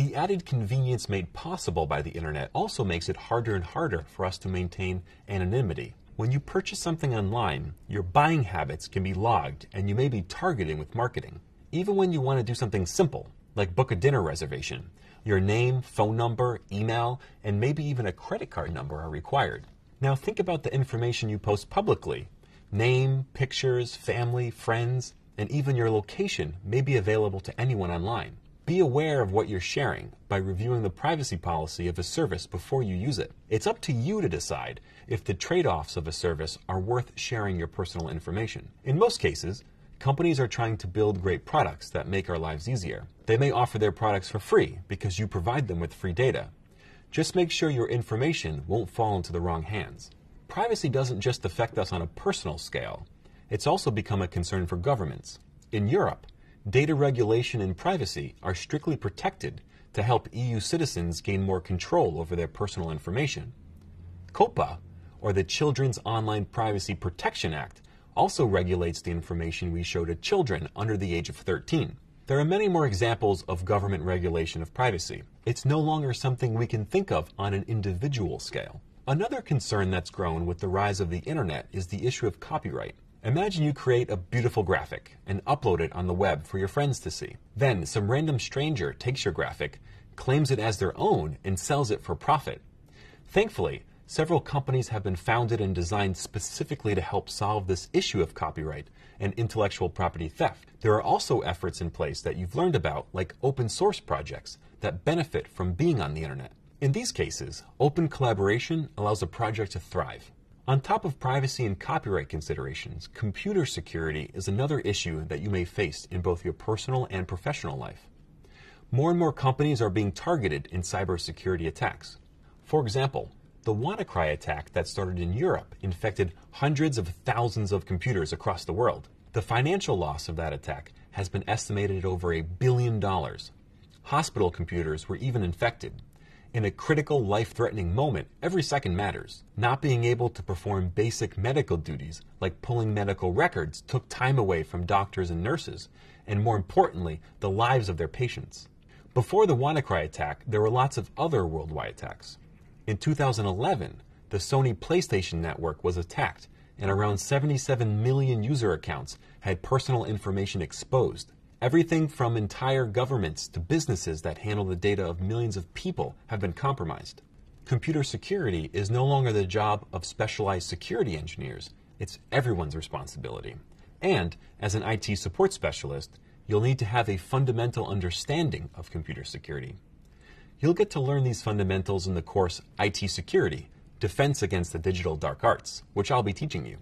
The added convenience made possible by the internet also makes it harder and harder for us to maintain anonymity. When you purchase something online, your buying habits can be logged and you may be targeted with marketing. Even when you want to do something simple, like book a dinner reservation, your name, phone number, email, and maybe even a credit card number are required. Now think about the information you post publicly. Name, pictures, family, friends, and even your location may be available to anyone online. Be aware of what you're sharing by reviewing the privacy policy of a service before you use it. It's up to you to decide if the trade offs of a service are worth sharing your personal information. In most cases, companies are trying to build great products that make our lives easier. They may offer their products for free because you provide them with free data. Just make sure your information won't fall into the wrong hands. Privacy doesn't just affect us on a personal scale, it's also become a concern for governments. In Europe, data regulation and privacy are strictly protected to help EU citizens gain more control over their personal information. COPA, or the Children's Online Privacy Protection Act, also regulates the information we show to children under the age of 13. There are many more examples of government regulation of privacy. It's no longer something we can think of on an individual scale. Another concern that's grown with the rise of the internet is the issue of copyright. Imagine you create a beautiful graphic and upload it on the web for your friends to see. Then some random stranger takes your graphic, claims it as their own, and sells it for profit. Thankfully, several companies have been founded and designed specifically to help solve this issue of copyright and intellectual property theft. There are also efforts in place that you've learned about, like open source projects, that benefit from being on the internet. In these cases, open collaboration allows a project to thrive. On top of privacy and copyright considerations, computer security is another issue that you may face in both your personal and professional life. More and more companies are being targeted in cybersecurity attacks. For example, the WannaCry attack that started in Europe infected hundreds of thousands of computers across the world. The financial loss of that attack has been estimated at over a billion dollars. Hospital computers were even infected, in a critical life threatening moment, every second matters. Not being able to perform basic medical duties, like pulling medical records, took time away from doctors and nurses, and more importantly, the lives of their patients. Before the WannaCry attack, there were lots of other worldwide attacks. In 2011, the Sony PlayStation Network was attacked, and around 77 million user accounts had personal information exposed. Everything from entire governments to businesses that handle the data of millions of people have been compromised. Computer security is no longer the job of specialized security engineers, it's everyone's responsibility. And as an IT support specialist, you'll need to have a fundamental understanding of computer security. You'll get to learn these fundamentals in the course IT Security, Defense Against the Digital Dark Arts, which I'll be teaching you.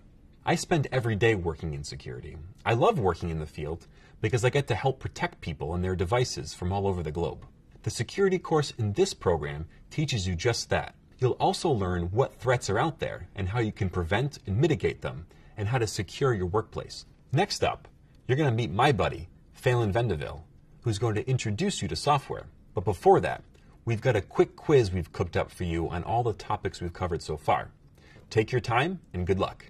I spend every day working in security. I love working in the field because I get to help protect people and their devices from all over the globe. The security course in this program teaches you just that. You'll also learn what threats are out there and how you can prevent and mitigate them and how to secure your workplace. Next up, you're going to meet my buddy, Phelan Vendeville, who's going to introduce you to software. But before that, we've got a quick quiz we've cooked up for you on all the topics we've covered so far. Take your time and good luck.